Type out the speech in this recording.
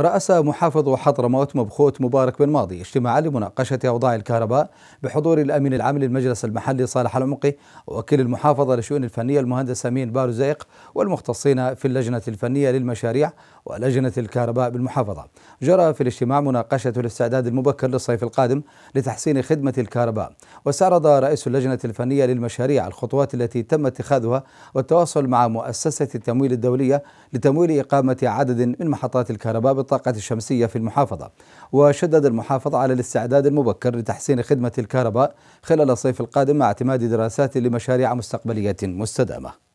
رأس محافظ حضرموت مبخوت مبارك بن ماضي اجتماعا لمناقشة أوضاع الكهرباء بحضور الأمين العام للمجلس المحلي صالح العمقي ووكيل المحافظة للشؤون الفنية المهندس أمين بارزيق والمختصين في اللجنة الفنية للمشاريع ولجنة الكهرباء بالمحافظة جرى في الاجتماع مناقشة الاستعداد المبكر للصيف القادم لتحسين خدمة الكهرباء واستعرض رئيس اللجنة الفنية للمشاريع الخطوات التي تم اتخاذها والتواصل مع مؤسسة التمويل الدولية لتمويل إقامة عدد من محطات الكهرباء الطاقة الشمسية في المحافظة وشدد المحافظة على الاستعداد المبكر لتحسين خدمة الكهرباء خلال الصيف القادم مع اعتماد دراسات لمشاريع مستقبلية مستدامة